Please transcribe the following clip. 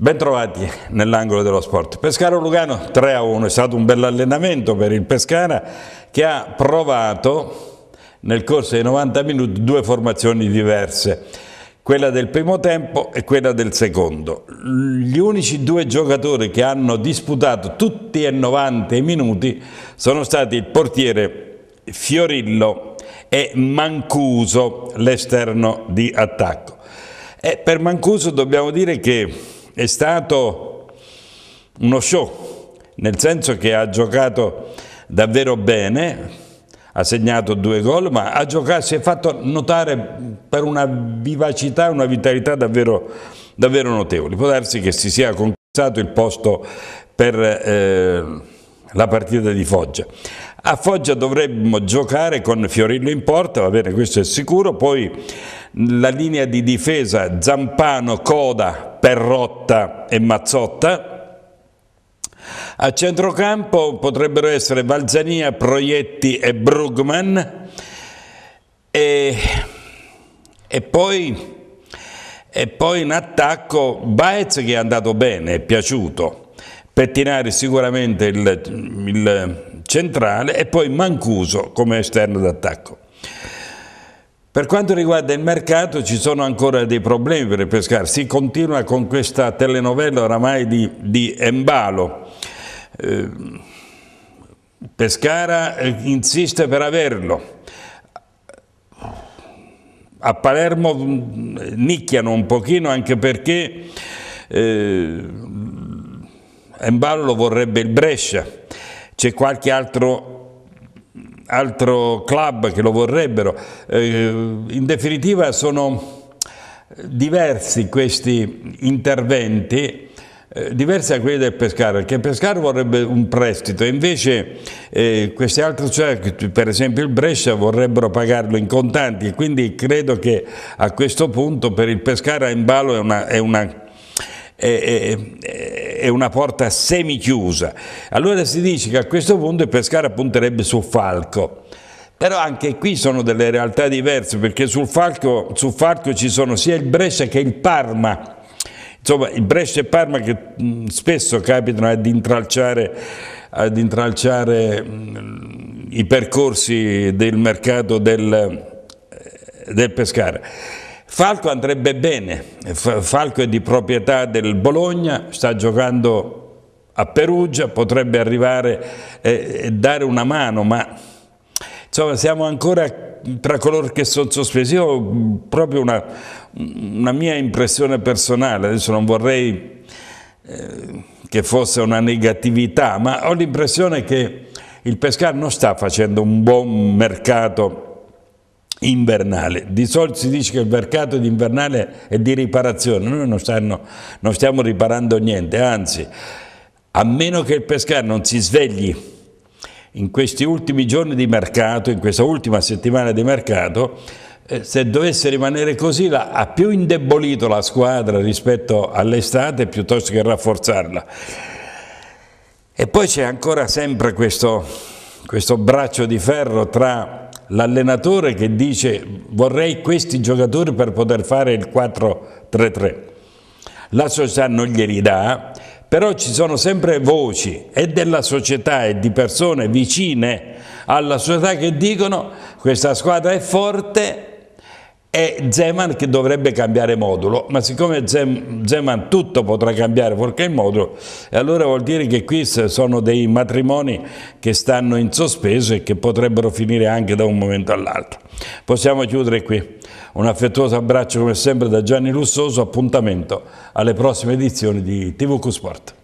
Bentrovati nell'angolo dello sport. Pescara Lugano 3 a 1, è stato un bell'allenamento per il Pescara che ha provato nel corso dei 90 minuti due formazioni diverse quella del primo tempo e quella del secondo. Gli unici due giocatori che hanno disputato tutti e 90 i minuti sono stati il portiere Fiorillo e Mancuso, l'esterno di attacco. E per Mancuso dobbiamo dire che è stato uno show, nel senso che ha giocato davvero bene, ha segnato due gol, ma ha giocato, si è fatto notare per una vivacità, e una vitalità davvero, davvero notevoli. Può darsi che si sia conquistato il posto per eh, la partita di Foggia. A Foggia dovremmo giocare con Fiorillo in porta, va bene, questo è sicuro, poi la linea di difesa Zampano, Coda, Perrotta e Mazzotta, a centrocampo potrebbero essere Valzania, Proietti e Brugman e, e, poi, e poi in attacco Baez che è andato bene, è piaciuto, Pettinari sicuramente il, il centrale e poi Mancuso come esterno d'attacco. Per quanto riguarda il mercato ci sono ancora dei problemi per il Pescara, si continua con questa telenovela oramai di, di Embalo. Eh, Pescara eh, insiste per averlo. A Palermo mm, nicchiano un pochino anche perché eh, Embalo lo vorrebbe il Brescia. C'è qualche altro altro club che lo vorrebbero. Eh, in definitiva sono diversi questi interventi eh, diversi da quelli del Pescara, perché Pescara vorrebbe un prestito invece eh, queste altre cioè, società, per esempio il Brescia, vorrebbero pagarlo in contanti, quindi credo che a questo punto per il Pescara in ballo è una, è una è, una porta semichiusa. Allora si dice che a questo punto il Pescara punterebbe sul Falco. Però anche qui sono delle realtà diverse perché sul Falco, sul Falco ci sono sia il Brescia che il Parma. Insomma, il Brescia e Parma che spesso capitano ad intralciare, ad intralciare i percorsi del mercato del, eh, del Pescara. Falco andrebbe bene, Falco è di proprietà del Bologna, sta giocando a Perugia, potrebbe arrivare eh, e dare una mano, ma insomma siamo ancora tra coloro che sono sospesi. Io ho proprio una, una mia impressione personale, adesso non vorrei eh, che fosse una negatività, ma ho l'impressione che il Pescara non sta facendo un buon mercato invernale. Di solito si dice che il mercato di invernale è di riparazione, noi non, stanno, non stiamo riparando niente, anzi, a meno che il Pescara non si svegli in questi ultimi giorni di mercato, in questa ultima settimana di mercato, eh, se dovesse rimanere così la, ha più indebolito la squadra rispetto all'estate piuttosto che rafforzarla. E poi c'è ancora sempre questo, questo braccio di ferro tra l'allenatore che dice vorrei questi giocatori per poter fare il 4-3-3. La società non glieli dà, però ci sono sempre voci e della società e di persone vicine alla società che dicono questa squadra è forte, è Zeman che dovrebbe cambiare modulo, ma siccome Zeman tutto potrà cambiare fuorché il modulo, allora vuol dire che qui sono dei matrimoni che stanno in sospeso e che potrebbero finire anche da un momento all'altro. Possiamo chiudere qui. Un affettuoso abbraccio come sempre da Gianni Lussoso, appuntamento alle prossime edizioni di TVQ Sport.